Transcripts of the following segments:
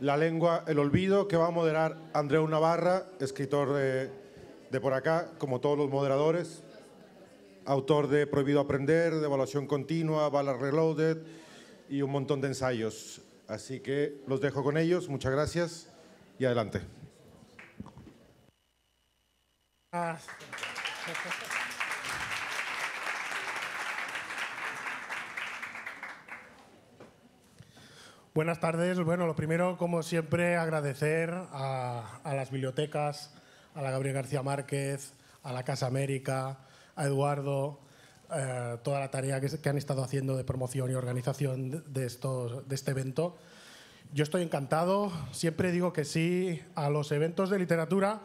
La lengua, el olvido, que va a moderar Andreu Navarra, escritor de, por acá, como todos los moderadores, autor de Prohibido Aprender, de Evaluación Continua, Bala Reloaded y un montón de ensayos. Así que los dejo con ellos, muchas gracias y adelante. Ah. Buenas tardes. Bueno, lo primero, como siempre, agradecer a, las bibliotecas, a la Gabriel García Márquez, a la Casa América, a Eduardo, eh, toda la tarea que, han estado haciendo de promoción y organización de, de este evento. Yo estoy encantado, siempre digo que sí a los eventos de literatura,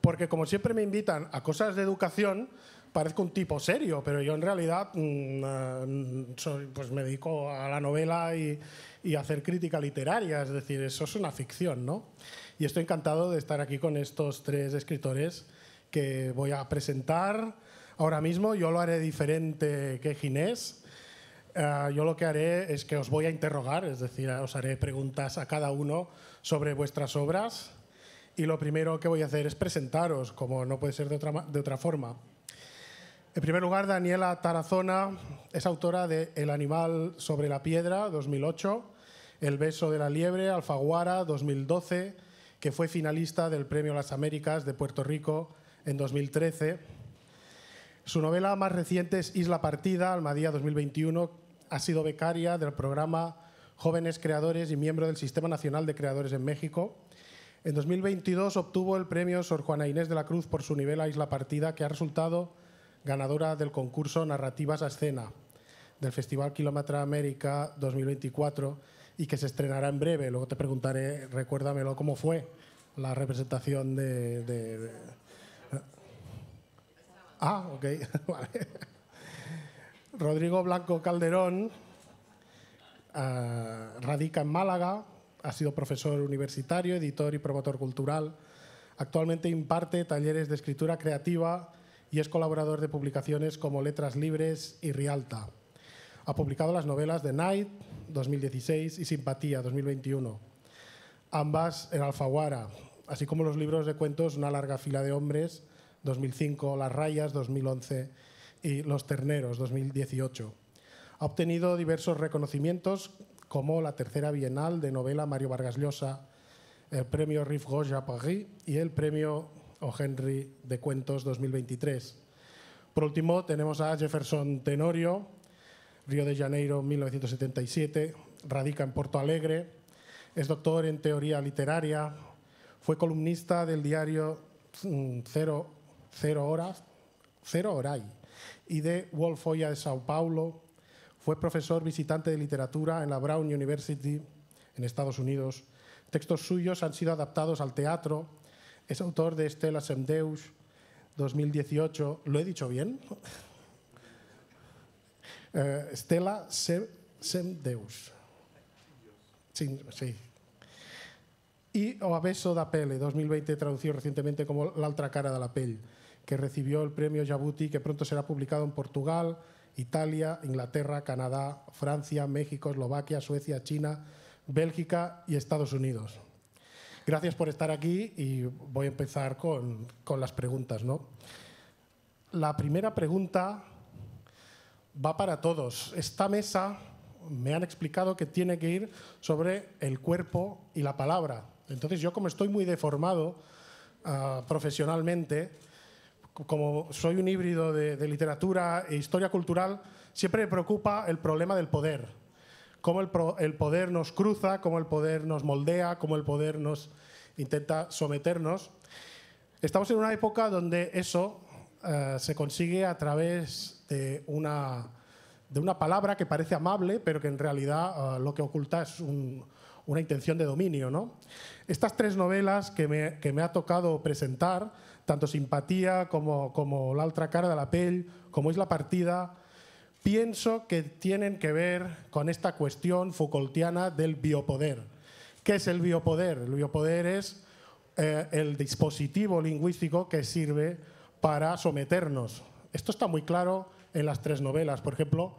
porque como siempre me invitan a cosas de educación, parezco un tipo serio, pero yo en realidad mm, eh, soy, pues me dedico a la novela y, a hacer crítica literaria, es decir, eso es una ficción, ¿no? Y estoy encantado de estar aquí con estos tres escritores que voy a presentar ahora mismo. Yo lo haré diferente que Ginés. Eh, yo lo que haré es que os voy a interrogar, es decir, os haré preguntas a cada uno sobre vuestras obras. Y lo primero que voy a hacer es presentaros, como no puede ser de otra, de otra forma. En primer lugar, Daniela Tarazona es autora de El animal sobre la piedra, 2008, El beso de la liebre, Alfaguara, 2012, que fue finalista del Premio Las Américas de Puerto Rico en 2013. Su novela más reciente es Isla Partida, Almadía 2021. Ha sido becaria del programa Jóvenes Creadores y miembro del Sistema Nacional de Creadores en México. En 2022 obtuvo el premio Sor Juana Inés de la Cruz por su novela Isla Partida, que ha resultado ganadora del concurso Narrativas a Escena del Festival Kilómetro América 2024 y que se estrenará en breve. Luego te preguntaré, recuérdamelo, cómo fue la representación de... Ah, ok, vale. Rodrigo Blanco Calderón ah, radica en Málaga, ha sido profesor universitario, editor y promotor cultural. Actualmente imparte talleres de escritura creativa y es colaborador de publicaciones como Letras Libres y Rialta. Ha publicado las novelas The Night 2016 y Simpatía 2021, ambas en Alfaguara, así como los libros de cuentos Una larga fila de hombres 2005, Las rayas 2011 y Los terneros 2018. Ha obtenido diversos reconocimientos como la tercera Bienal de Novela Mario Vargas Llosa, el premio Riff Goya Paris y el premio o Henry de Cuentos 2023. Por último, tenemos a Jefferson Tenorio, Río de Janeiro 1977, radica en Porto Alegre, es doctor en teoría literaria, fue columnista del diario mm, Cero, Cero Horas, Cero Horay y de Wolfoya de Sao Paulo, fue profesor visitante de literatura en la Brown University en Estados Unidos. Textos suyos han sido adaptados al teatro, es autor de Estela Semdeus, 2018. ¿Lo he dicho bien? Eh, Estela Semdeus. Sí, Y O da Pele, 2020 traducido recientemente como La otra cara de la pelle, que recibió el premio Jabuti, que pronto será publicado en Portugal, Italia, Inglaterra, Canadá, Francia, México, Eslovaquia, Suecia, China, Bélgica y Estados Unidos. Gracias por estar aquí y voy a empezar con, las preguntas. ¿no? La primera pregunta va para todos. Esta mesa me han explicado que tiene que ir sobre el cuerpo y la palabra. Entonces yo como estoy muy deformado ah, profesionalmente, como soy un híbrido de literatura e historia cultural, siempre me preocupa el problema del poder cómo el, poder nos cruza, cómo el poder nos moldea, cómo el poder nos intenta someternos. Estamos en una época donde eso eh, se consigue a través de una, de una palabra que parece amable, pero que en realidad eh, lo que oculta es una intención de dominio. ¿no? Estas tres novelas que me, que me, ha tocado presentar, tanto Simpatía como, como La otra cara de la piel, como Es la partida, pienso que tienen que ver con esta cuestión Foucaultiana del biopoder. ¿Qué es el biopoder? El biopoder es eh, el dispositivo lingüístico que sirve para someternos. Esto está muy claro en las tres novelas, por ejemplo,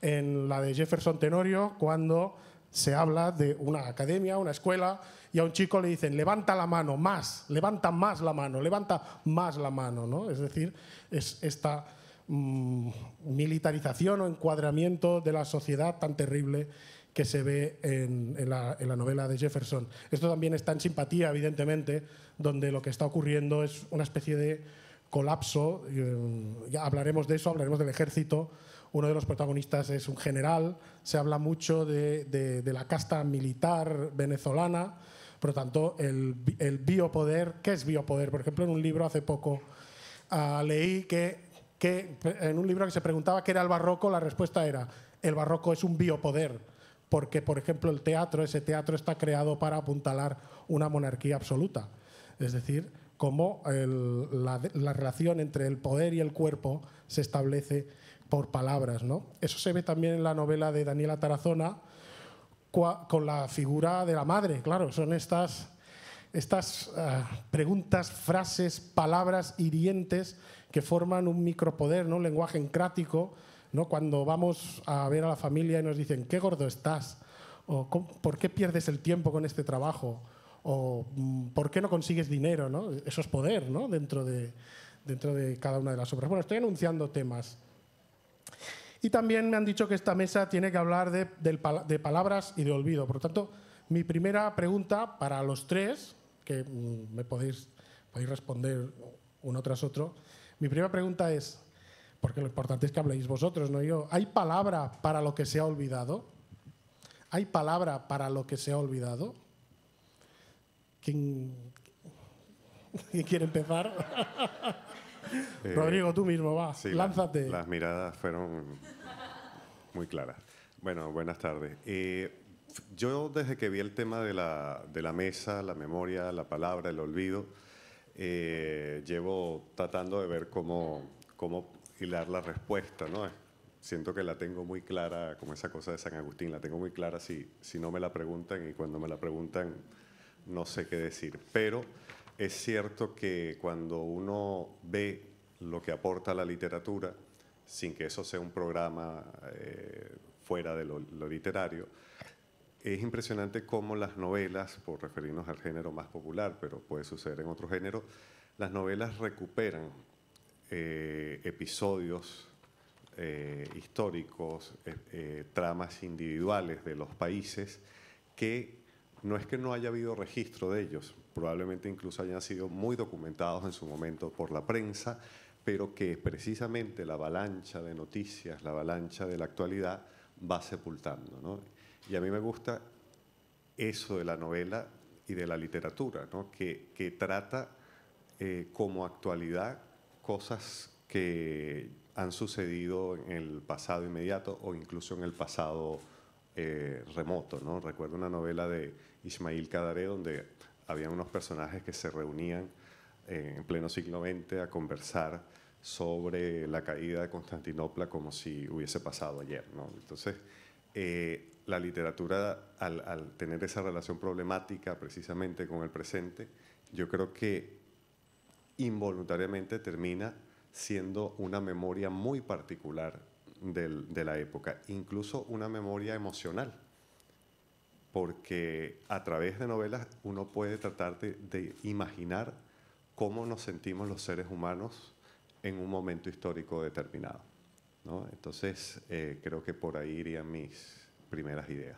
en la de Jefferson Tenorio, cuando se habla de una academia, una escuela, y a un chico le dicen, levanta la mano, más, levanta más la mano, levanta más la mano, ¿no? Es decir, es esta Mm, militarización o encuadramiento de la sociedad tan terrible que se ve en, la, novela de Jefferson. Esto también está en simpatía, evidentemente, donde lo que está ocurriendo es una especie de colapso. Eh, ya hablaremos de eso, hablaremos del ejército. Uno de los protagonistas es un general. Se habla mucho de, la casta militar venezolana. Por lo tanto, el, biopoder, ¿qué es biopoder? Por ejemplo, en un libro hace poco ah, leí que que en un libro que se preguntaba qué era el barroco, la respuesta era, el barroco es un biopoder, porque por ejemplo el teatro, ese teatro está creado para apuntalar una monarquía absoluta. Es decir, cómo la, relación entre el poder y el cuerpo se establece por palabras. Eso se ve también en la novela de Daniela Tarazona, con la figura de la madre, claro, son estas estas ah, preguntas, frases, palabras hirientes que forman un micropoder, ¿no? un lenguaje encrático. ¿no? Cuando vamos a ver a la familia y nos dicen, qué gordo estás, o por qué pierdes el tiempo con este trabajo, o mm, por qué no consigues dinero. Eso es poder ¿no? dentro, de, dentro de cada una de las obras. Bueno, estoy anunciando temas. Y también me han dicho que esta mesa tiene que hablar de, de palabras y de olvido. Por lo tanto, mi primera pregunta para los tres, que mm, me podéis, responder uno tras otro. Mi primera pregunta es, porque lo importante es que habléis vosotros, no yo, ¿hay palabra para lo que se ha olvidado? ¿Hay palabra para lo que se ha olvidado? ¿Quién, quiere empezar? Eh, Rodrigo, tú mismo, va, lánzate. las miradas fueron muy claras. Bueno, buenas tardes. Eh, yo desde que vi el tema de la, mesa, la memoria, la palabra, el olvido, eh, llevo tratando de ver cómo, hilar la respuesta, ¿no? Siento que la tengo muy clara, como esa cosa de San Agustín, la tengo muy clara si, si no me la preguntan y cuando me la preguntan no sé qué decir. Pero es cierto que cuando uno ve lo que aporta la literatura, sin que eso sea un programa eh, fuera de lo literario, es impresionante cómo las novelas, por referirnos al género más popular, pero puede suceder en otro género, las novelas recuperan eh, episodios eh, históricos, eh, tramas individuales de los países que no es que no haya habido registro de ellos, probablemente incluso hayan sido muy documentados en su momento por la prensa, pero que precisamente la avalancha de noticias, la avalancha de la actualidad va sepultando. ¿no? Y a mí me gusta eso de la novela y de la literatura, ¿no? que, que, trata eh, como actualidad cosas que han sucedido en el pasado inmediato o incluso en el pasado eh, remoto. ¿no? Recuerdo una novela de Ismail Cadaré donde había unos personajes que se reunían eh, en pleno siglo XX a conversar sobre la caída de Constantinopla como si hubiese pasado ayer. ¿no? Entonces, la literatura, al, tener esa relación problemática precisamente con el presente, yo creo que involuntariamente termina siendo una memoria muy particular de la época, incluso una memoria emocional, porque a través de novelas uno puede tratar de, imaginar cómo nos sentimos los seres humanos en un momento histórico determinado. Entonces, eh, creo que por ahí irían mis, primeras ideas.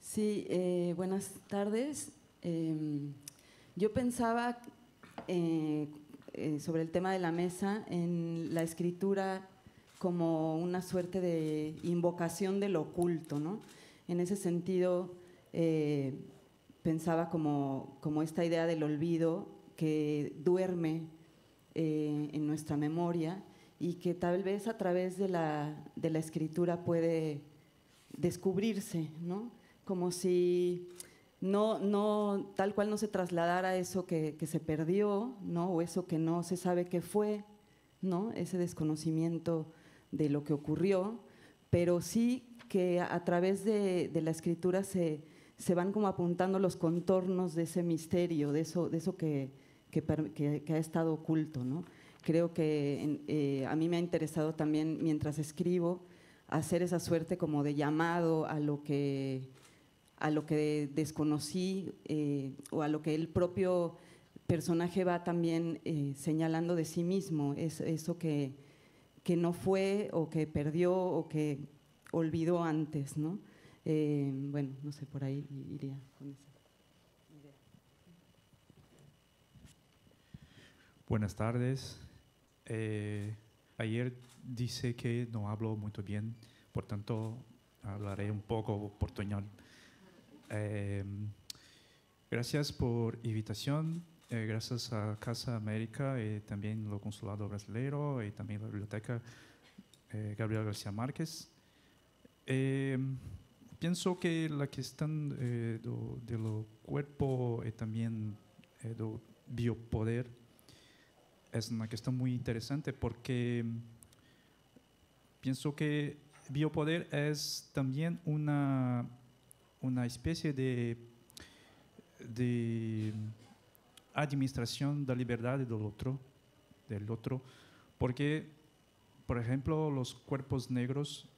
Sí, eh, buenas tardes. Em, yo pensaba eh, eh, sobre el tema de la mesa en la escritura como una suerte de invocación del oculto, ¿no? En ese sentido, pensaba como, esta idea del olvido que duerme en nuestra memoria y que tal vez a través de la, de la escritura puede descubrirse, ¿no? Como si no, no, tal cual no se trasladara eso que, que, se perdió, ¿no? O eso que no se sabe qué fue, ¿no? Ese desconocimiento de lo que ocurrió, pero sí que a, través de, de, la escritura se, se, van como apuntando los contornos de ese misterio, de eso, de eso que, que, que ha estado oculto, ¿no? creo que eh, a mí me ha interesado también, mientras escribo, hacer esa suerte como de llamado a lo que, a lo que desconocí eh, o a lo que el propio personaje va también eh, señalando de sí mismo, es, eso que, que, no fue o que perdió o que olvidó antes, ¿no? bueno, no sé, por ahí iría con Buenas tardes, eh, ayer dice que no hablo muy bien, por tanto hablaré un poco portuñol. Em, gracias por invitación, eh, gracias a Casa América y también lo consulado brasileiro y también la biblioteca eh, Gabriel García Márquez. Em, pienso que la cuestión del de lo cuerpo y también del biopoder es una cuestión muy interesante porque pienso que biopoder es también una, una especie de, administración de la libertad del otro, del otro, porque, por ejemplo, los cuerpos negros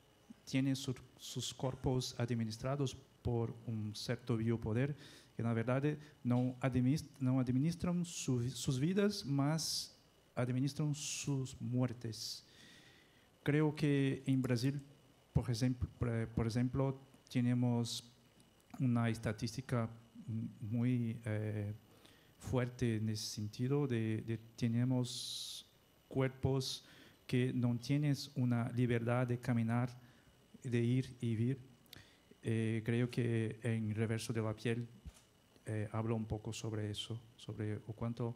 tienen sus cuerpos administrados por un cierto biopoder que, en la verdad, no no sus vidas, más administran sus muertes creo que en Brasil, por ejemplo por una tenemos una estatística muy eh, en ese sentido de, de cuerpos que no tienes una libertad de caminar de ir y vivir eh, creo que en Reverso de la Piel eh, hablo un poco sobre eso, sobre cuánto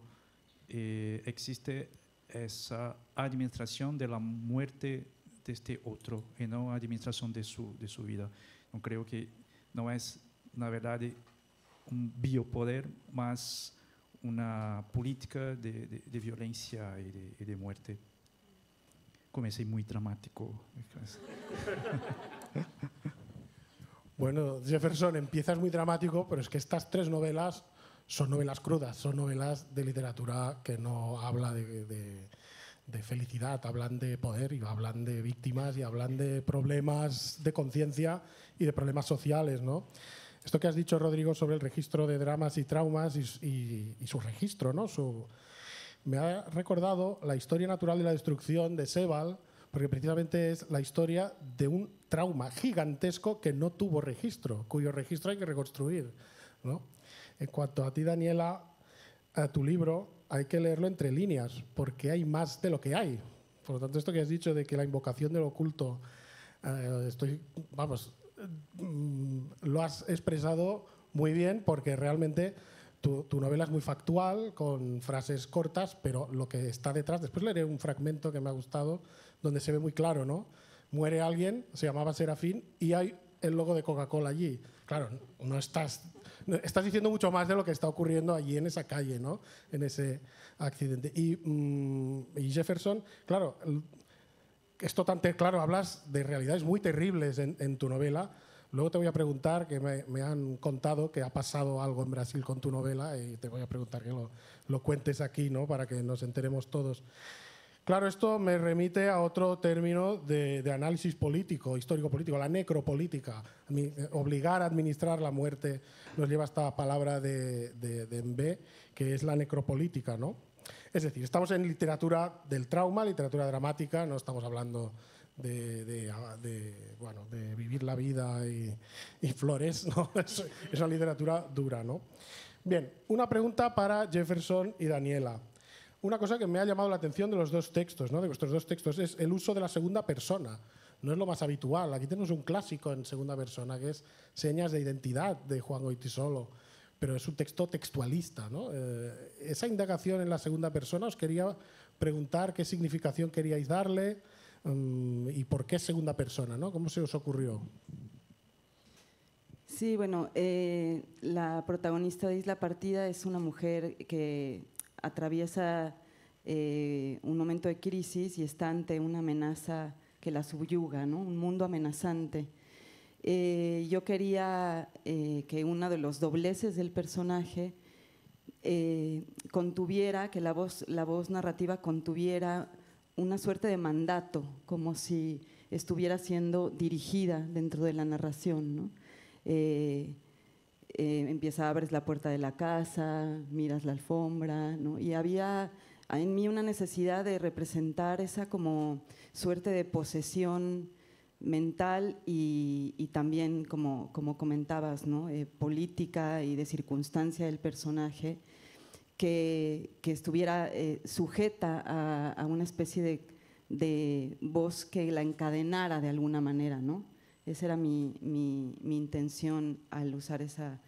eh, existe esa administración de la muerte de este otro y no administración de su, de su vida. no creo que no es, la verdad, un biopoder, más una política de, de, de de, muerte. de muy dramático. bueno, Jefferson, empiezas muy dramático, pero es que estas tres novelas son novelas crudas, son novelas de literatura que no habla de, felicidad, hablan de poder y hablan de víctimas y hablan de problemas de conciencia y de problemas sociales, ¿no? Esto que has dicho, Rodrigo, sobre el registro de dramas y traumas y, su registro, ¿no? me ha recordado la historia natural de la destrucción de Sebal, porque precisamente es la historia de un trauma gigantesco que no tuvo registro, cuyo registro hay que reconstruir, ¿no? En cuanto a ti, Daniela, a tu libro hay que leerlo entre líneas, porque hay más de lo que hay. Por lo tanto, esto que has dicho de que la invocación del oculto, eh, estoy, vamos, mm, lo has expresado muy bien porque realmente tu, tu, novela es muy factual, con frases cortas, pero lo que está detrás, después leeré un fragmento que me ha gustado, donde se ve muy claro, ¿no? Muere alguien, se llamaba Serafín, y hay el logo de Coca-Cola allí. Claro, no estás estás diciendo mucho más de lo que está ocurriendo allí en esa calle, ¿no? En ese accidente. Y, mm, Jefferson, claro, esto tan claro, hablas de realidades muy terribles en, tu novela. Luego te voy a preguntar, que me, han contado que ha pasado algo en Brasil con tu novela y te voy a preguntar que lo, lo cuentes aquí, ¿no? Para que nos enteremos todos. Claro, esto me remite a otro término de, análisis político, histórico-político, la necropolítica. Eh, obligar a administrar la muerte nos lleva a esta palabra de, de, que es la necropolítica, ¿no? Es decir, estamos en literatura del trauma, literatura dramática, no estamos hablando de, ah, vivir la vida y, flores, ¿no? es, es, una literatura dura. ¿no? Bien, una pregunta para Jefferson y Daniela una cosa que me ha llamado la atención de los dos textos, ¿no? de vuestros dos textos, es el uso de la segunda persona. No es lo más habitual. Aquí tenemos un clásico en segunda persona, que es Señas de Identidad, de Juan Goitisolo, pero es un texto textualista. ¿no? Eh, esa indagación en la segunda persona, os quería preguntar qué significación queríais darle mm, y por qué segunda persona, ¿no? ¿Cómo se os ocurrió? Sí, bueno, eh, la protagonista de Isla Partida es una mujer que atraviesa eh, un momento de crisis y está ante una amenaza que la subyuga, un mundo amenazante. Eh, yo quería eh, que uno de los dobleces del personaje contuviera, que la voz, la voz narrativa contuviera una suerte de mandato, como si estuviera siendo dirigida dentro de la narración eh, a abres la puerta de la casa, miras la alfombra, ¿no? Y había en mí una necesidad de representar esa como suerte de posesión mental y, también, como, como comentabas, ¿no? Eh, política y de circunstancia del personaje, que, que estuviera eh, sujeta a, a, una especie de, de voz que la encadenara de alguna manera, ¿no? Esa era mi, intención al usar esa,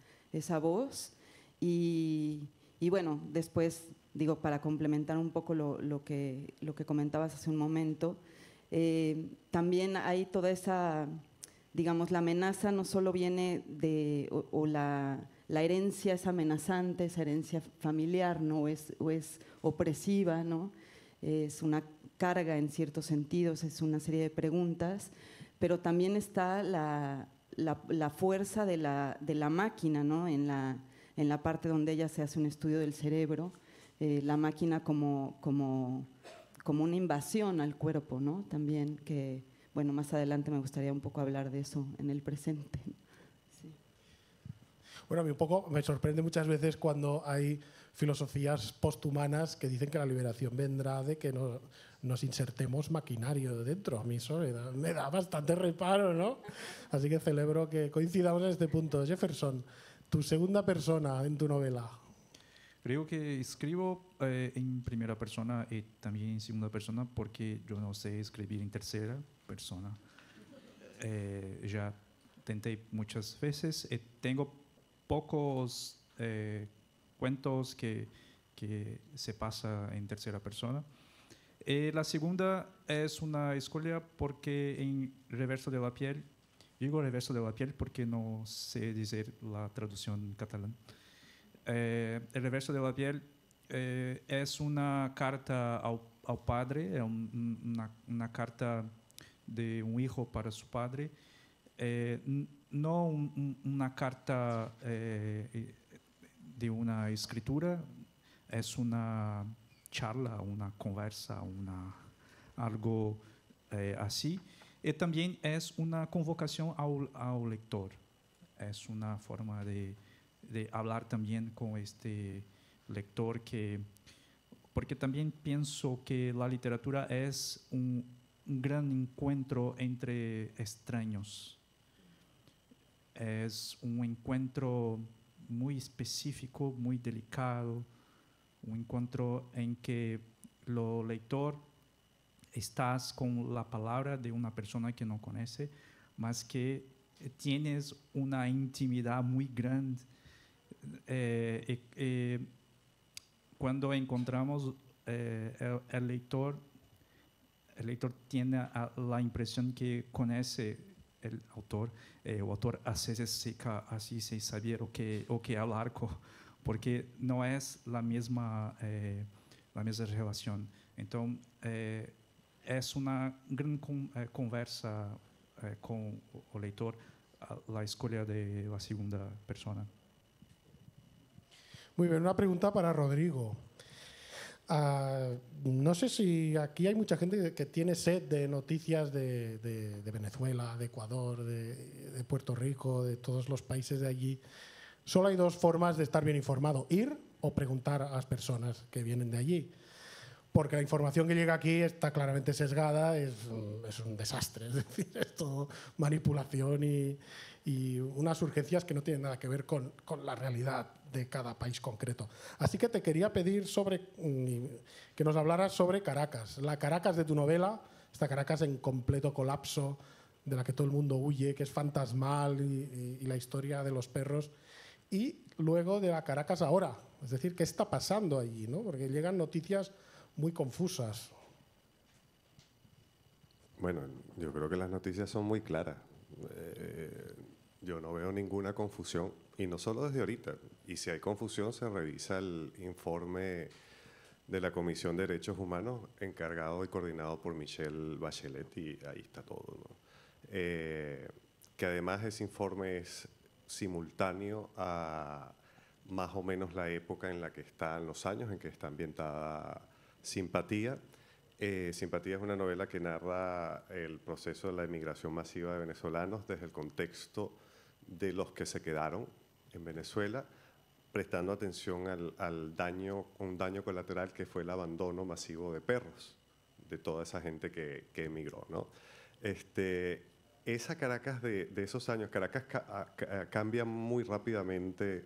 voz. Y, bueno, después, digo, para complementar un poco lo, que, lo que comentabas hace un momento, eh, también hay toda esa, digamos, la amenaza no solo viene de, o, la, herencia es amenazante, esa herencia familiar, ¿no? Es, o es opresiva, ¿no? Es una carga en ciertos sentidos, es una serie de preguntas, pero también está la, la, fuerza de la, de la máquina, ¿no? En la, en la parte donde ella se hace un estudio del cerebro, eh, la máquina como, como, como una invasión al cuerpo, ¿no? También que, bueno, más adelante me gustaría un poco hablar de eso en el presente. Bueno, a mí un poco me sorprende muchas veces cuando hay filosofías posthumanas que dicen que la liberación vendrá de que nos insertemos maquinario dentro. A mí eso me da, bastante reparo, ¿no? Así que celebro que coincidamos en este punto. Jefferson, tu segunda persona en tu novela. Creo que escribo eh, en primera persona y también en segunda persona porque yo no sé escribir en tercera persona. Eh, ya tenté muchas veces. tengo pocos eh, cuentos que, que se pasa en tercera persona. Eh, la segunda es una escolha porque en reverso de la piel, digo reverso de la piel porque no sé decir la traducción en catalán, eh, el reverso de la piel eh, es una carta al, padre, una, una, carta de un hijo para su padre, no una carta de una escritura es una charla, una conversa, una, algo eh, así. Y también es una convocación al, al lector. Es una forma de, hablar también con este lector que... Porque también pienso que la literatura es un gran encuentro entre extraños. Es un encuentro muy específico, muy delicado, un encuentro en que lo lector estás con la palabra de una persona que no conoce, más que tienes una intimidad muy grande. Eh, eh, eh, cuando encontramos al lector, el lector tiene la impresión que conoce autor, eh, o autor às vezes fica así sin saber o que, o que o arco, porque não é a mesma eh, la misma relación. Entonces, eh, es una con, eh, conversa eh, com o leitor, a escolha da segunda pessoa. Muito bem, uma pergunta para Rodrigo. Ah, no sé si aquí hay mucha gente que tiene sed de noticias de, Venezuela, de Ecuador, de, Puerto Rico, de todos los países de allí. Solo hay dos formas de estar bien informado, ir o preguntar a las personas que vienen de allí. Porque la información que llega aquí está claramente sesgada, es, un desastre, es decir, es todo manipulación y, unas urgencias que no tienen nada que ver con la realidad de cada país concreto. Así que te quería pedir sobre, mm, que nos hablaras sobre Caracas, la Caracas de tu novela, esta Caracas en completo colapso, de la que todo el mundo huye, que es fantasmal y, la historia de los perros. Y luego de la Caracas ahora, es decir, ¿qué está pasando allí? ¿no? Porque llegan noticias muy confusas. Bueno, yo creo que las noticias son muy claras. Eh, yo no veo ninguna confusión, y no solo desde ahorita. Y si hay confusión, se revisa el informe de la Comisión de Derechos Humanos encargado y coordinado por Michelle Bachelet, y ahí está todo. Eh, que además ese informe es simultáneo a más o menos la época en la que están los años en que está ambientada Simpatía. Eh, Simpatía es una novela que narra el proceso de la emigración masiva de venezolanos desde el contexto de los que se quedaron en Venezuela, prestando atención al, daño, un daño colateral que fue el abandono masivo de perros de toda esa gente que, emigró. ¿no? Este, esa Caracas de, esos años, Caracas cambia muy rápidamente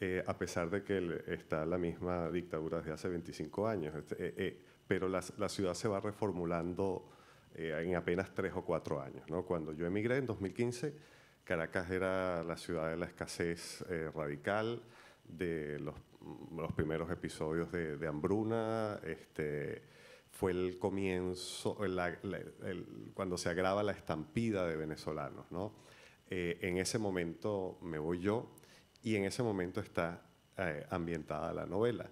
eh, a pesar de que está la misma dictadura desde hace 25 años, este, eh, eh, pero la, ciudad se va reformulando en apenas tres o cuatro años. ¿no? Cuando yo emigré en 2015, Caracas era la ciudad de la escasez eh, radical, de los, primeros episodios de, hambruna, este, fue el comienzo, cuando se agrava la estampida de venezolanos. Eh, en ese momento me voy yo y en ese momento está eh, ambientada la novela.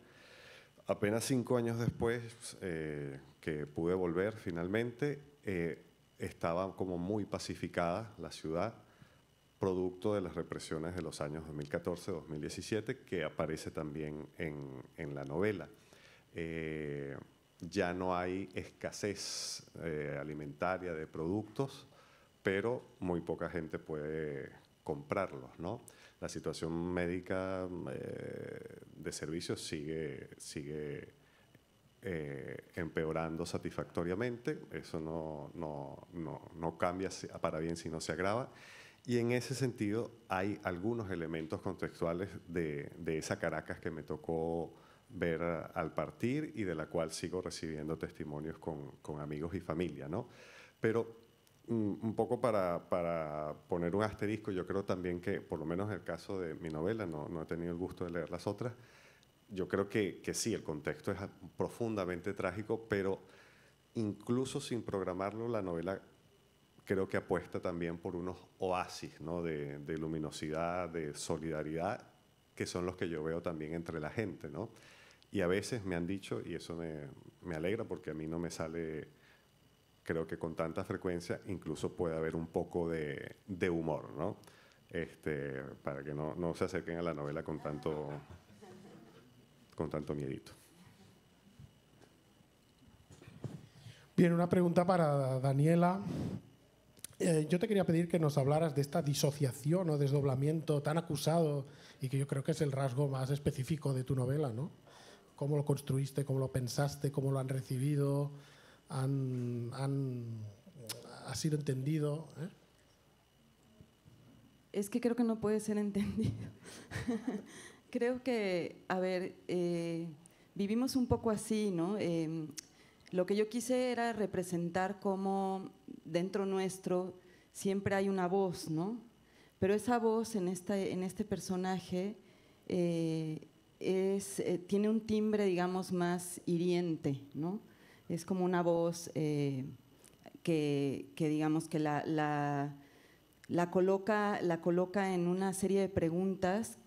Apenas cinco años después que pude volver finalmente, estaba como muy pacificada la ciudad producto de las represiones de los años 2014-2017 que aparece también en, la novela. Eh, ya no hay escasez eh, alimentaria de productos, pero muy poca gente puede comprarlos. ¿no? La situación médica eh, de servicios sigue, sigue empeorando satisfactoriamente, eso no, no cambia para bien si no se agrava. Y en ese sentido hay algunos elementos contextuales de, de esa Caracas que me tocó ver al partir y de la cual sigo recibiendo testimonios con, con amigos y familia. ¿no? Pero mm, un poco para, para, poner un asterisco, yo creo también que, por lo menos en el caso de mi novela, no, no he tenido el gusto de leer las otras, yo creo que, que, sí, el contexto es profundamente trágico, pero incluso sin programarlo, la novela creo que apuesta también por unos oasis de, luminosidad, de solidaridad, que son los que yo veo también entre la gente. ¿no? Y a veces me han dicho, y eso me, alegra porque a mí no me sale, creo que con tanta frecuencia, incluso puede haber un poco de, humor, ¿no? Este, para que no, se acerquen a la novela con tanto, con tanto miedito. Bien, una pregunta para Daniela. Eh, yo te quería pedir que nos hablaras de esta disociación o desdoblamiento tan acusado y que yo creo que es el rasgo más específico de tu novela, ¿no? ¿Cómo lo construiste, cómo lo pensaste, cómo lo han recibido, han, ha sido entendido? ¿Eh? Es que creo que no puede ser entendido. creo que, a ver, eh, vivimos un poco así, ¿no? Em, lo que yo quise era representar cómo dentro nuestro siempre hay una voz, ¿no? Pero esa voz en, este personaje eh, eh, tiene un timbre, digamos, más hiriente, ¿no? Es como una voz eh, que, digamos, que la coloca en una serie de preguntas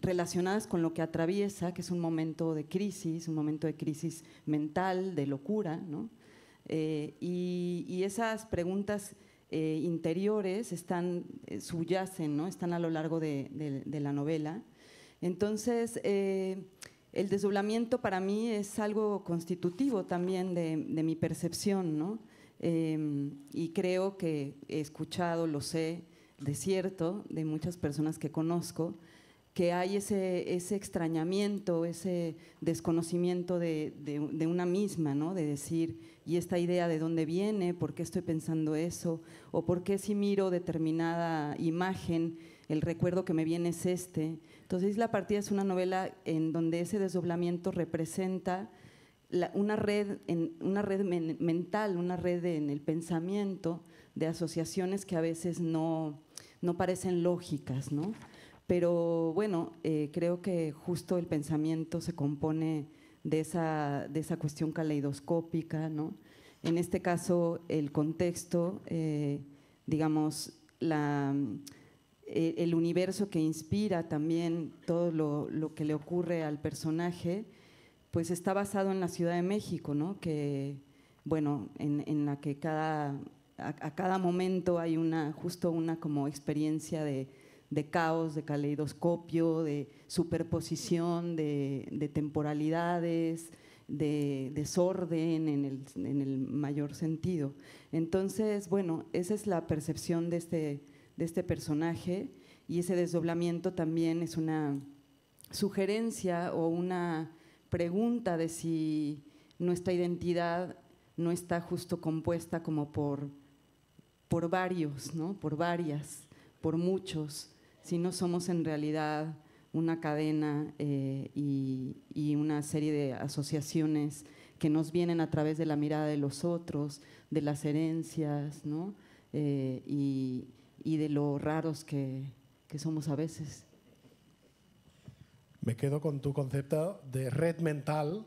relacionadas con lo que atraviesa, que es un momento de crisis, un momento de crisis mental, de locura, eh, y, esas preguntas eh, interiores están, eh, subyacen, ¿no? Están a lo largo de, la novela. Entonces, el desdoblamiento para mí es algo constitutivo también de, mi percepción, y creo que he escuchado, lo sé, de cierto, de muchas personas que conozco, que hay ese, extrañamiento, ese desconocimiento de, una misma, ¿no? De decir, ¿y esta idea de dónde viene? ¿Por qué estoy pensando eso? ¿O por qué si miro determinada imagen, el recuerdo que me viene es este? Entonces, La Partida es una novela en donde ese desdoblamiento representa una red, en, una red mental, una red en el pensamiento de asociaciones que a veces no, no parecen lógicas, ¿no? Pero bueno, eh, creo que justo el pensamiento se compone de esa, de esa cuestión caleidoscópica, ¿no? En este caso, el contexto, eh, digamos, la, eh, el universo que inspira también todo lo, que le ocurre al personaje, pues está basado en la Ciudad de México, ¿no? Que, bueno, en, la que cada, a, cada momento hay una, justo una como experiencia de de caos, de caleidoscopio, de superposición, de, temporalidades, de desorden en el, mayor sentido. Entonces, bueno, esa es la percepción este, de este, personaje y ese desdoblamiento también es una sugerencia o una pregunta de si nuestra identidad no está justo compuesta como por, por varios, ¿no? por varias, por muchos, si no somos en realidad una cadena eh, y, una serie de asociaciones que nos vienen a través de la mirada de los otros, de las herencias, eh, y, de lo raros que, que somos a veces. Me quedo con tu concepto de red mental.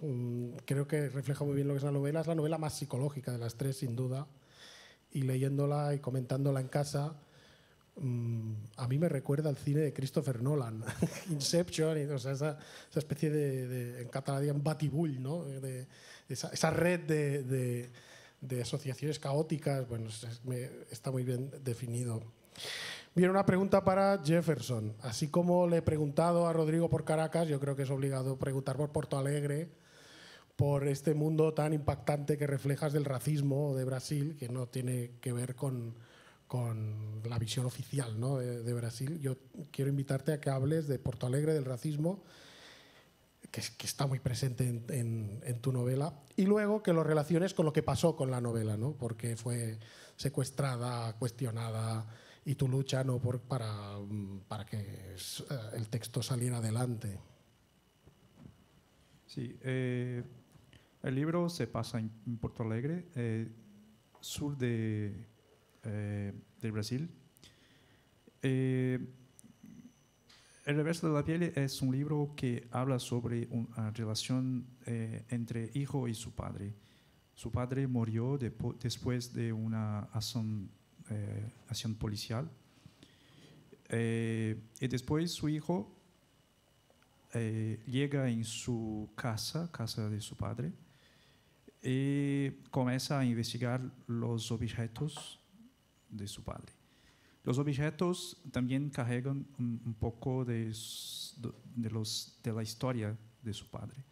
Mm, creo que refleja muy bien lo que es la novela. Es la novela más psicológica de las tres, sin duda. Y leyéndola y comentándola en casa, Mm, a mí me recuerda al cine de Christopher Nolan, Inception, y, esa, especie de, en catalán Batibul, batibull, ¿no? esa, red de, asociaciones caóticas, bueno, está muy bien definido. Bien, una pregunta para Jefferson. Así como le he preguntado a Rodrigo por Caracas, yo creo que es obligado preguntar por Porto Alegre, por este mundo tan impactante que reflejas del racismo de Brasil, que no tiene que ver con, con la visión oficial de, Brasil. Yo quiero invitarte a que hables de Porto Alegre, del racismo, que, está muy presente en, tu novela, y luego que lo relaciones con lo que pasó con la novela, porque fue secuestrada, cuestionada, y tu lucha ¿no? Por, para, para que eh, el texto saliera adelante. Sí, eh, el libro se pasa en Porto Alegre, eh, sur de eh, del Brasil. Eh, el reverso de la piel es un libro que habla sobre una ah, relación eh, entre hijo y su padre. Su padre murió después de una acción, acción policial. y después su hijo llega en su casa, casa de su padre, y comienza a investigar los objetos de su padre. Los objetos también cargan un, poco de, de, los, de la historia de su padre.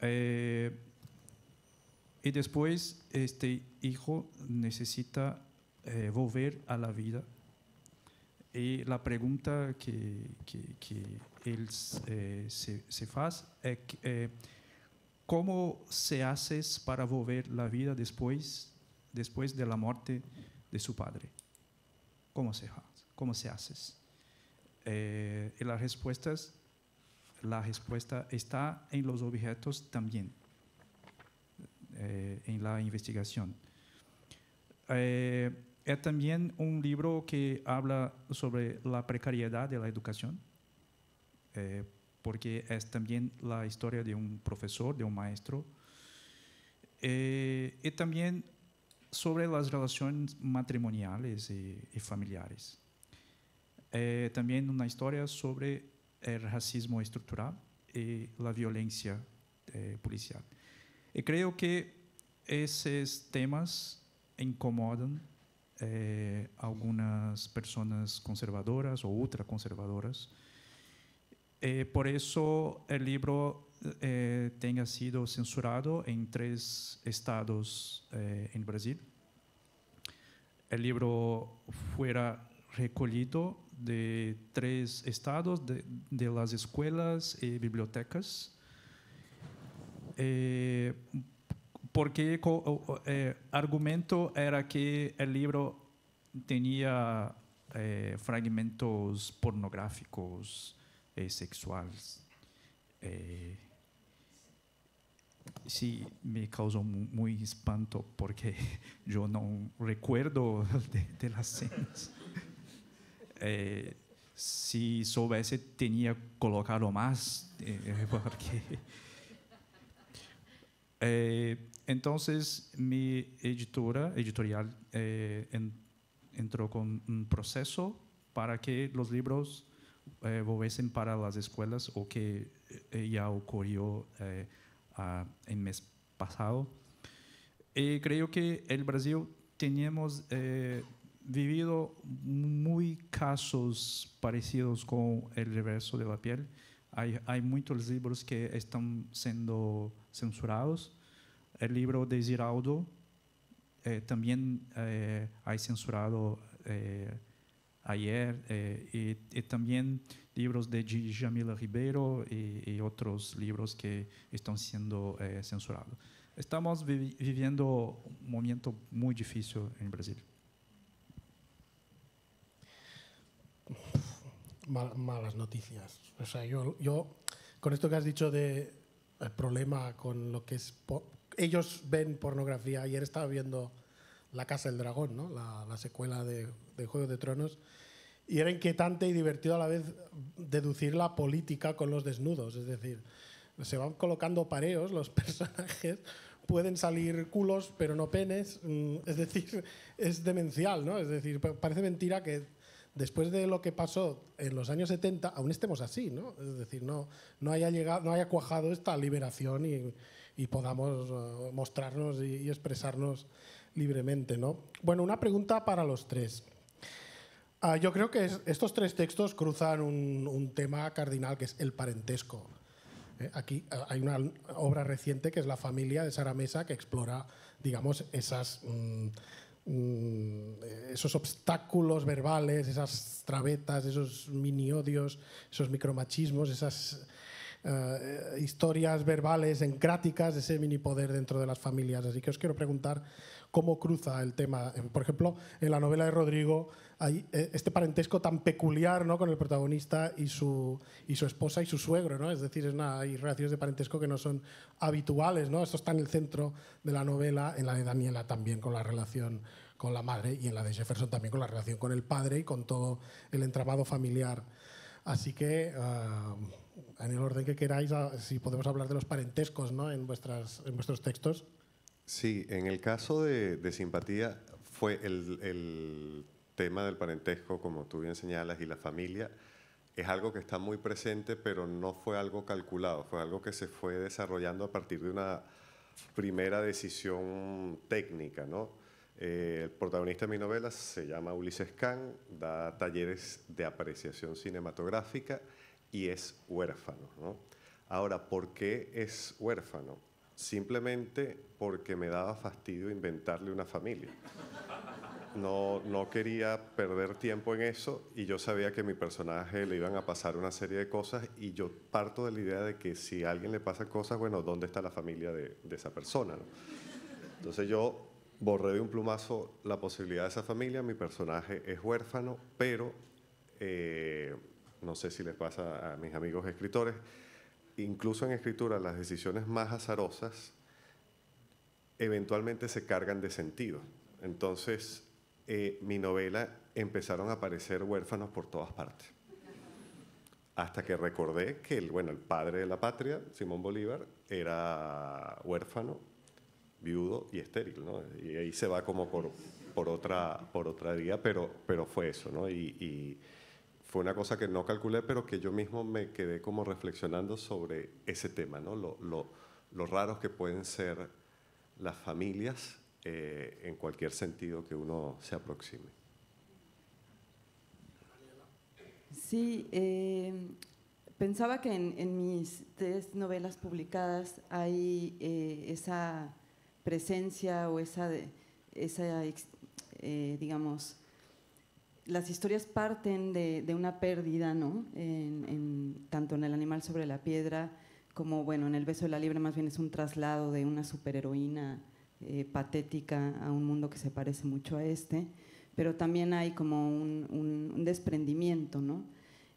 Eh, y después este hijo necesita eh, volver a la vida. Y la pregunta que, él eh, se, hace es cómo se hace para volver la vida después, después de la muerte su padre. ¿Cómo se, cómo se hace? Eh, y las respuestas, la respuesta está en los objetos también, eh, en la investigación. Eh, es también un libro que habla sobre la precariedad de la educación, porque es también la historia de un profesor, de un maestro, y también sobre las relaciones matrimoniales y, familiares. Eh, también una historia sobre el racismo estructural y la violencia eh, policial. Y creo que esos temas incomodan eh, algunas personas conservadoras o ultraconservadoras. por eso el libro eh, sido censurado en tres estados eh, en Brasil. El libro fuera recogido de tres estados, de, las escuelas y bibliotecas. Eh, porque el eh, argumento era que el libro tenía fragmentos pornográficos eh, sexuales sí me causó muy, espanto porque yo no recuerdo de, las cenas. si hubiese, eh, tenía colocado más, eh, porque... Eh, entonces mi editora, editorial, entró con un proceso para que los libros volviesen para las escuelas o que ya ocurrió el mes pasado. Y eh, creo que el Brasil teníamos eh, vivido muy casos parecidos con el reverso de la piel. Hay, hay muchos libros que están siendo censurados. El libro de Giraldo eh, también eh, censurado ayer, eh, y, también libros de Jamila Ribeiro y, otros libros que están siendo eh, censurados. Estamos viviendo un momento muy difícil en Brasil. malas noticias. O sea, yo, yo, con esto que has dicho de el eh, problema con lo que es ellos ven pornografía. Ayer estaba viendo la Casa del Dragón, la, secuela de, Juego de Tronos. Y era inquietante y divertido a la vez deducir la política con los desnudos. Es decir, se van colocando pareos los personajes, pueden salir culos, pero no penes. Mm, es decir, es demencial, ¿no? Es decir, parece mentira que después de lo que pasó en los años 70, aún estemos así, ¿no? Es decir, no, no, haya, llegado, no haya cuajado esta liberación y, podamos uh, mostrarnos y expresarnos libremente, ¿no? Bueno, una pregunta para los tres. Ah, yo creo que estos tres textos cruzan un, tema cardinal que es el parentesco. Eh, aquí ah, hay una obra reciente que es La familia de Sara Mesa que explora, digamos, esas, mm, mm, esos obstáculos verbales, esas trabetas, esos mini-odios, esos micromachismos, esas ah, eh, historias verbales encráticas, ese mini-poder dentro de las familias. Así que os quiero preguntar cómo cruza el tema. Eh, por ejemplo, en la novela de Rodrigo hay eh, este parentesco tan peculiar ¿no? con el protagonista y su, y su esposa y su suegro, ¿no? Es decir, es hay relaciones de parentesco que no son habituales, ¿no? Esto está en el centro de la novela, en la de Daniela también, con la relación con la madre y en la de Jefferson también con la relación con el padre y con todo el entramado familiar. Así que, ah, en el orden que queráis, ah, si podemos hablar de los parentescos ¿no? en, vuestras, en vuestros textos. Sí, en el caso de, simpatía fue el, tema del parentesco, como tú bien señalas, y la familia, es algo que está muy presente, pero no fue algo calculado, fue algo que se fue desarrollando a partir de una primera decisión técnica. Eh, el protagonista de mi novela se llama Ulises Kahn, da talleres de apreciación cinematográfica y es huérfano. Ahora, ¿por qué es huérfano? simplemente porque me daba fastidio inventarle una familia. No, quería perder tiempo en eso y yo sabía que a mi personaje le iban a pasar una serie de cosas y yo parto de la idea de que si a alguien le pasa cosas, bueno, ¿dónde está la familia de, esa persona? Entonces yo borré de un plumazo la posibilidad de esa familia, mi personaje es huérfano, pero eh, no sé si les pasa a mis amigos escritores, incluso en escritura, las decisiones más azarosas eventualmente se cargan de sentido. Entonces, eh, mi novela empezaron a aparecer huérfanos por todas partes. Hasta que recordé que el, bueno, el padre de la patria, Simón Bolívar, era huérfano, viudo y estéril. Y ahí se va como por, otra, por otra vía, pero, pero fue eso. ¿no? y fue una cosa que no calculé, pero que yo mismo me quedé como reflexionando sobre ese tema, ¿no? lo, raros que pueden ser las familias eh, en cualquier sentido que uno se aproxime. Sí, eh, pensaba que en, mis tres novelas publicadas hay eh, esa presencia o esa, esa digamos, las historias parten de, una pérdida, ¿no? tanto en el animal sobre la piedra como, bueno, en el beso de la libre, más bien es un traslado de una superheroína eh, patética a un mundo que se parece mucho a este, pero también hay como un, desprendimiento, ¿no?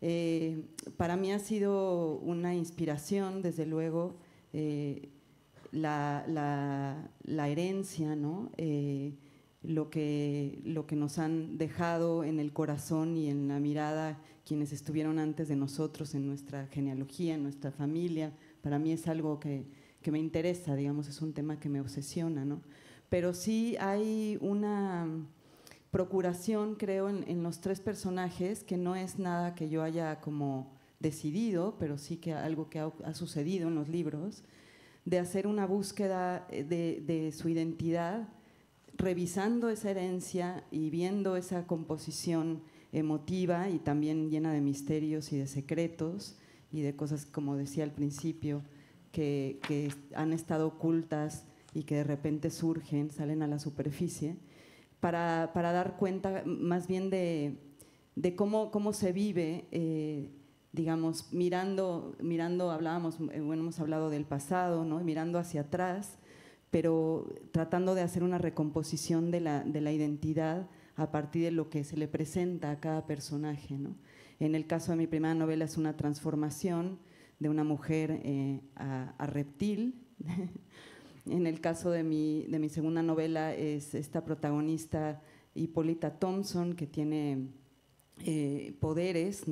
Eh, para mí ha sido una inspiración, desde luego, eh, la, la, herencia, ¿no? lo que, lo que nos han dejado en el corazón y en la mirada quienes estuvieron antes de nosotros, en nuestra genealogía, en nuestra familia. Para mí es algo que, me interesa, digamos, es un tema que me obsesiona, Pero sí hay una procuración, creo, en, los tres personajes, que no es nada que yo haya como decidido, pero sí que algo que ha, sucedido en los libros, de hacer una búsqueda eh, de su identidad revisando esa herencia y viendo esa composición emotiva y también llena de misterios y de secretos y de cosas, como decía al principio, que, han estado ocultas y que de repente surgen, salen a la superficie, para, dar cuenta más bien de, cómo, se vive, eh, digamos, mirando, mirando, hablábamos, eh, bueno, hemos hablado del pasado, ¿no? mirando hacia atrás pero tratando de hacer una recomposición de la, de identidad a partir de lo que se le presenta a cada personaje. ¿no? En el caso de mi primera novela es una transformación de una mujer eh, a, reptil. en el caso de mi, de mi segunda novela es esta protagonista Hipólita Thompson que tiene eh, poderes,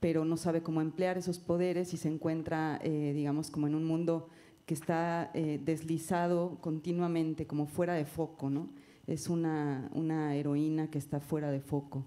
pero no sabe cómo emplear esos poderes y se encuentra, eh, digamos, como en un mundo que está eh, deslizado continuamente, como fuera de foco, ¿no? Es una, una heroína que está fuera de foco.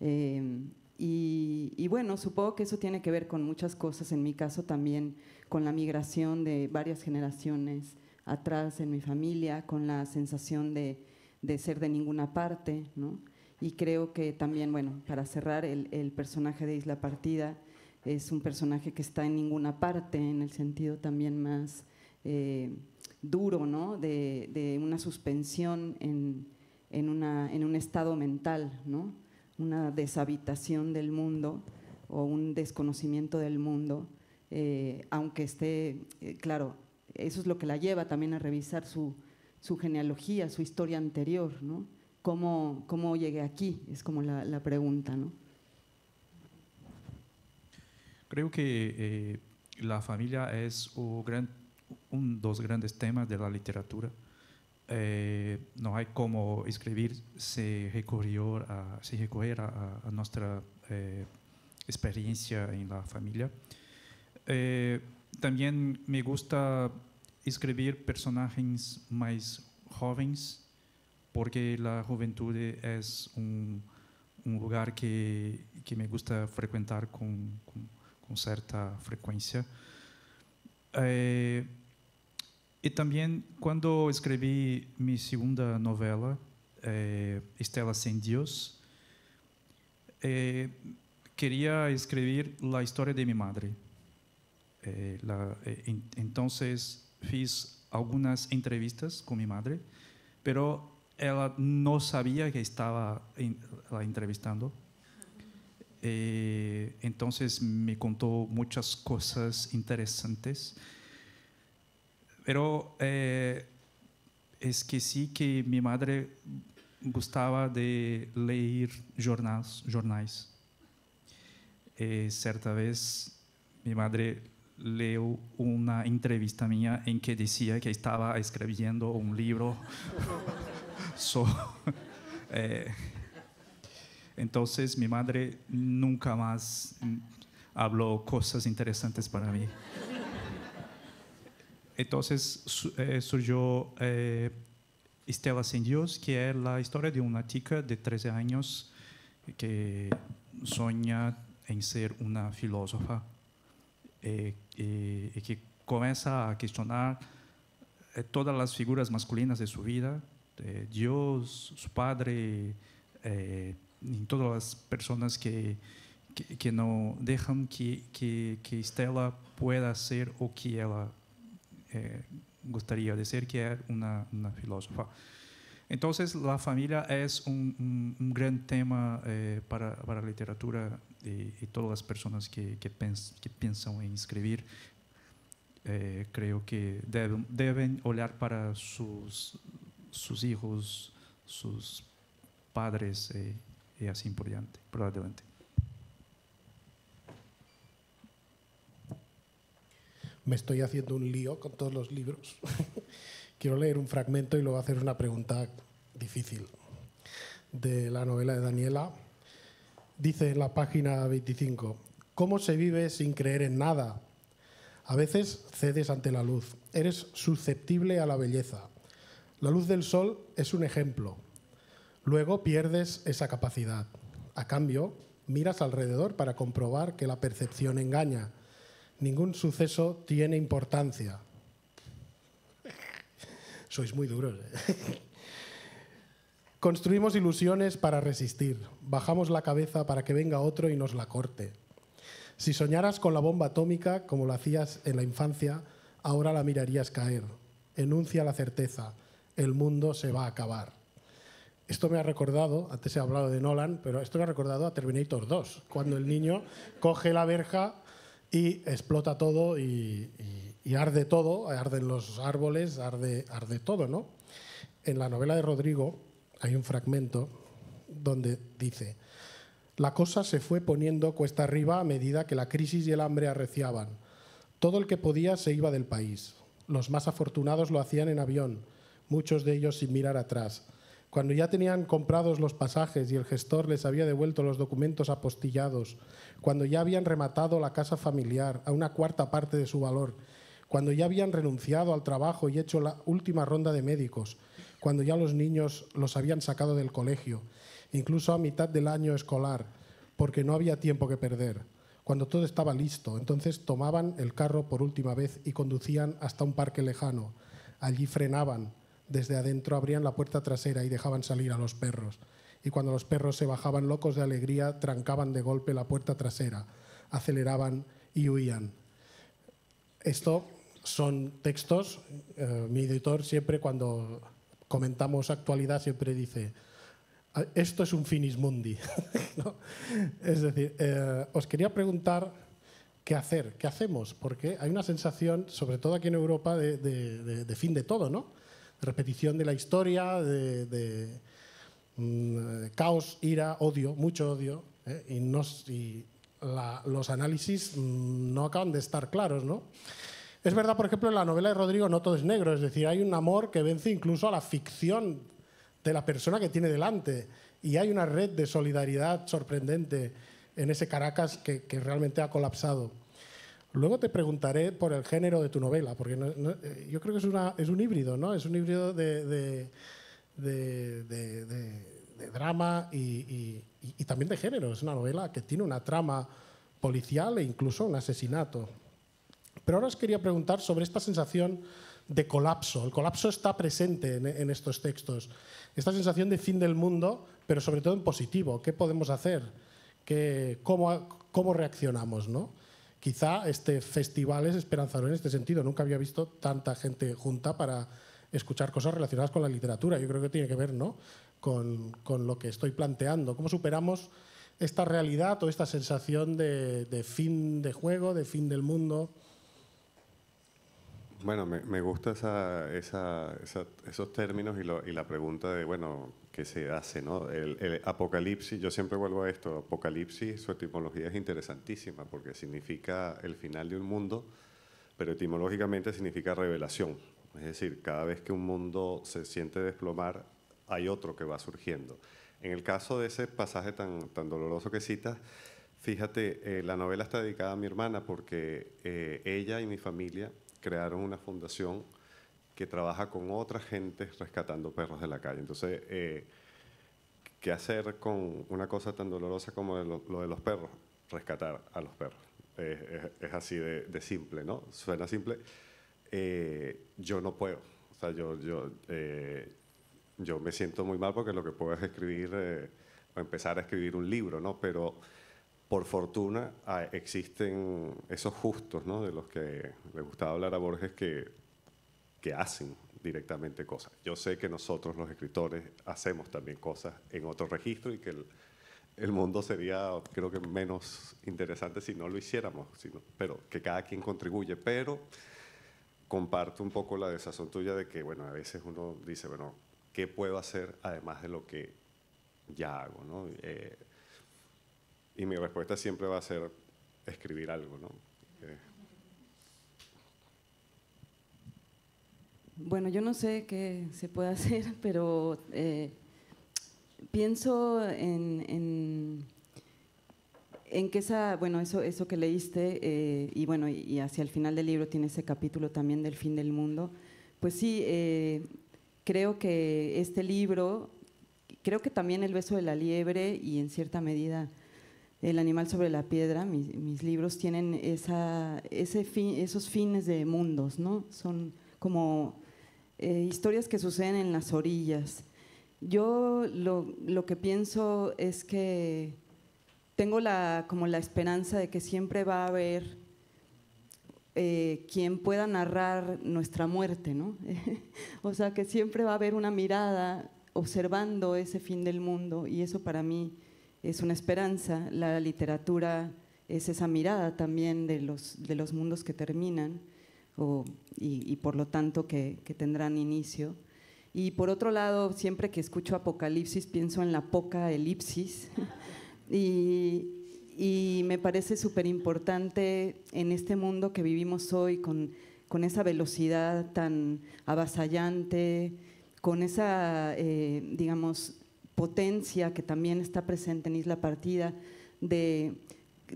Em, y, bueno, supongo que eso tiene que ver con muchas cosas, en mi caso también con la migración de varias generaciones atrás en mi familia, con la sensación de, de ser de ninguna parte, ¿no? Y creo que también, bueno, para cerrar, el, el personaje de Isla Partida es un personaje que está en ninguna parte, en el sentido también más eh, duro, ¿no? de, una suspensión en, un estado mental, ¿no? una deshabitación del mundo o un desconocimiento del mundo, eh, aunque esté, eh, claro, eso es lo que la lleva también a revisar su, genealogía, su historia anterior, ¿no? ¿Cómo, llegué aquí? Es como la, pregunta, ¿no? Creo que la familia es un gran un, dos grandes temas de la literatura. Eh, no hay cómo escribir, se recurrió a, a, nuestra eh, experiencia en la familia. Eh, también me gusta escribir personajes más jóvenes, porque la juventud es un, lugar que, me gusta frecuentar con, cierta frecuencia. Y también, cuando escribí mi segunda novela, eh, Estela sin Dios, eh, quería escribir la historia de mi madre. Eh, entonces hice algunas entrevistas con mi madre, pero ella no sabía que estaba la entrevistando. entonces me contó muchas cosas interesantes pero eh, es que sí que mi madre gustaba de leer jornales. jornais. Eh, cierta vez mi madre leo una entrevista mía en que decía que estaba escribiendo un libro. Eh, entonces mi madre nunca más habló cosas interesantes para mí. Entonces eh, surgió eh, Estela sin Dios, que es la historia de una chica de 13 años que sueña en ser una filósofa eh, y, que comienza a cuestionar todas las figuras masculinas de su vida, Dios, su padre, todas las personas que, no dejan que, que Estela pueda ser o que ella eh, gustaría decir que es una, filósofa. Entonces, la familia es un, gran tema eh, para, la literatura y, todas las personas que, piensan en escribir. Eh, creo que deben, olhar para sus, hijos, sus padres eh, y así por adelante. me estoy haciendo un lío con todos los libros. Quiero leer un fragmento y luego hacer una pregunta difícil de la novela de Daniela. Dice en la página 25, ¿cómo se vive sin creer en nada? A veces cedes ante la luz, eres susceptible a la belleza. La luz del sol es un ejemplo. Luego pierdes esa capacidad. A cambio, miras alrededor para comprobar que la percepción engaña ningún suceso tiene importancia. Sois muy duros. ¿eh? Construimos ilusiones para resistir. Bajamos la cabeza para que venga otro y nos la corte. Si soñaras con la bomba atómica, como lo hacías en la infancia, ahora la mirarías caer. Enuncia la certeza. El mundo se va a acabar. Esto me ha recordado, antes he hablado de Nolan, pero esto me ha recordado a Terminator 2, cuando el niño coge la verja y explota todo y, arde todo, arden los árboles, arde, arde todo, ¿no? En la novela de Rodrigo hay un fragmento donde dice, la cosa se fue poniendo cuesta arriba a medida que la crisis y el hambre arreciaban. Todo el que podía se iba del país. Los más afortunados lo hacían en avión, muchos de ellos sin mirar atrás. Cuando ya tenían comprados los pasajes y el gestor les había devuelto los documentos apostillados, cuando ya habían rematado la casa familiar a una cuarta parte de su valor, cuando ya habían renunciado al trabajo y hecho la última ronda de médicos, cuando ya los niños los habían sacado del colegio, incluso a mitad del año escolar, porque no había tiempo que perder, cuando todo estaba listo. Entonces tomaban el carro por última vez y conducían hasta un parque lejano. Allí frenaban, desde adentro abrían la puerta trasera y dejaban salir a los perros y cuando los perros se bajaban locos de alegría, trancaban de golpe la puerta trasera, aceleraban y huían. Esto son textos, eh, mi editor siempre cuando comentamos actualidad siempre dice, ah, esto es un finis mundi. Es decir, eh, os quería preguntar qué hacer, qué hacemos, porque hay una sensación, sobre todo aquí en Europa, de, de fin de todo, ¿no? repetición de la historia, de, Mm, eh, caos, ira, odio, mucho odio, eh, y, no, los análisis mm, no acaban de estar claros, ¿no? Es verdad, por ejemplo, en la novela de Rodrigo no todo es negro, es decir, hay un amor que vence incluso a la ficción de la persona que tiene delante, y hay una red de solidaridad sorprendente en ese Caracas que, realmente ha colapsado. Luego te preguntaré por el género de tu novela, porque eh, yo creo que es, un híbrido, ¿no? Es un híbrido de de, drama y, también de género. Es una novela que tiene una trama policial e incluso un asesinato. Pero ahora os quería preguntar sobre esta sensación de colapso. El colapso está presente en, en estos textos. Esta sensación de fin del mundo, pero sobre todo en positivo. ¿Qué podemos hacer? ¿Qué, cómo, cómo, reaccionamos? ¿no? Quizá este festival es esperanzador en este sentido. Nunca había visto tanta gente junta para escuchar cosas relacionadas con la literatura. Yo creo que tiene que ver ¿no? con, lo que estoy planteando. ¿Cómo superamos esta realidad o esta sensación de, fin de juego, de fin del mundo? Bueno, me, me gusta esos términos y, la pregunta de, bueno, ¿qué se hace? El, el, apocalipsis, yo siempre vuelvo a esto, apocalipsis, su etimología es interesantísima porque significa el final de un mundo, pero etimológicamente significa revelación. Es decir, cada vez que un mundo se siente desplomar, hay otro que va surgiendo. En el caso de ese pasaje tan, doloroso que citas, fíjate, eh, la novela está dedicada a mi hermana porque eh, ella y mi familia crearon una fundación que trabaja con otra gente rescatando perros de la calle. Entonces, eh, ¿qué hacer con una cosa tan dolorosa como lo, de los perros? Rescatar a los perros. Es, así de simple, ¿no? Suena simple eh, yo no puedo. O sea, yo, yo, eh, yo me siento muy mal porque lo que puedo es escribir eh, o empezar a escribir un libro, ¿no? Pero por fortuna ah, existen esos justos, ¿no? De los que le gustaba hablar a Borges que, que hacen directamente cosas. Yo sé que nosotros los escritores hacemos también cosas en otro registro y que el, el mundo sería, creo que, menos interesante si no lo hiciéramos, sino, pero que cada quien contribuye. Pero comparto un poco la desazón tuya de que, bueno, a veces uno dice, bueno, ¿qué puedo hacer además de lo que ya hago? Eh, y mi respuesta siempre va a ser escribir algo, ¿no? Eh. Bueno, yo no sé qué se puede hacer, pero eh, pienso en en que esa, bueno, eso, eso que leíste, eh, y bueno, y hacia el final del libro tiene ese capítulo también del fin del mundo, pues sí, eh, creo que este libro, creo que también El beso de la liebre y en cierta medida El animal sobre la piedra, mis, libros tienen esa, esos fines de mundos, ¿no? Son como eh, historias que suceden en las orillas. Yo lo que pienso es que tengo la, como la esperanza de que siempre va a haber eh, quien pueda narrar nuestra muerte, ¿no? o sea, que siempre va a haber una mirada observando ese fin del mundo y eso para mí es una esperanza. La literatura es esa mirada también de los, de los mundos que terminan o, y, por lo tanto que, que, tendrán inicio. Y por otro lado, siempre que escucho Apocalipsis pienso en la poca elipsis. Y, me parece súper importante en este mundo que vivimos hoy con, esa velocidad tan avasallante, con esa, eh, digamos, potencia que también está presente en Isla Partida, de,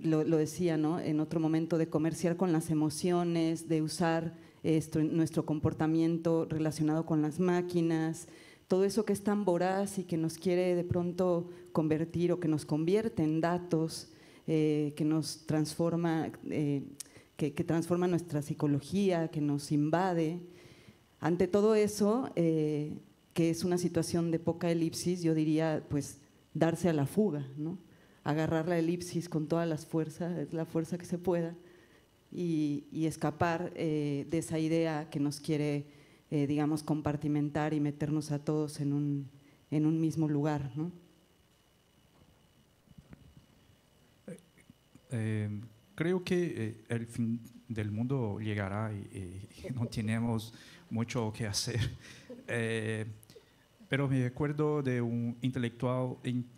lo, lo, decía ¿no? en otro momento, de comerciar con las emociones, de usar eh, esto, nuestro comportamiento relacionado con las máquinas, todo eso que es tan voraz y que nos quiere de pronto convertir o que nos convierte en datos, eh, que nos transforma, eh, que, transforma nuestra psicología, que nos invade. Ante todo eso, eh, que es una situación de poca elipsis, yo diría, pues, darse a la fuga, agarrar la elipsis con todas las fuerzas, la fuerza que se pueda, y, y escapar de esa idea que nos quiere eh, digamos, compartimentar y meternos a todos en un, mismo lugar. ¿no? Eh, creo que eh, el fin del mundo llegará y, no tenemos mucho que hacer. pero me acuerdo de un intelectual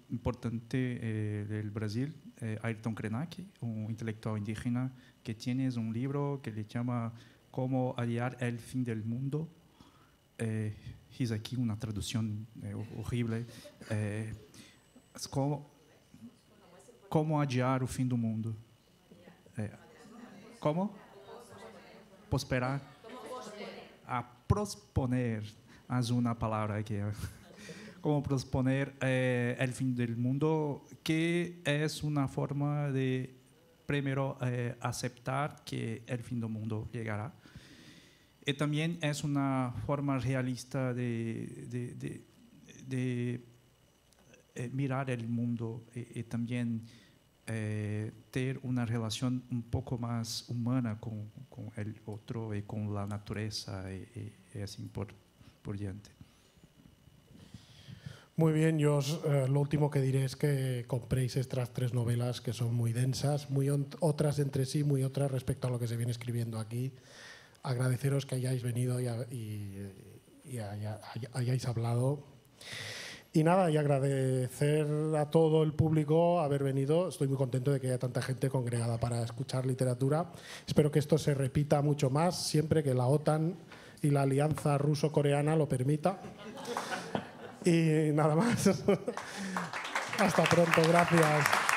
importante del Brasil, Ayrton Krenak, un intelectual indígena que tiene un libro que le llama Cómo aliar el fin del mundo eh, hice aqui uma tradução eh, eh, como, como adiar o fim do mundo. Eh, como? Prosperar. A prosponer es uma palavra que... como prosponer eh, el do mundo, que é uma forma de primeiro eh, aceptar que el fim do mundo chegará y eh, también es una forma realista de, eh, mirar el mundo eh, y, también tener una relación un poco más humana con, el otro y con la naturaleza y, así por, diante. Muy bien, yo lo último que diré es que compréis estas tres novelas que son muy densas, muy otras entre sí, muy otras respecto a lo que se viene escribiendo aquí agradeceros que hayáis venido y, hayáis hablado. Y nada, y agradecer a todo el público haber venido. Estoy muy contento de que haya tanta gente congregada para escuchar literatura. Espero que esto se repita mucho más, siempre que la OTAN y la alianza ruso-coreana lo permita. Y nada más. Hasta pronto, gracias.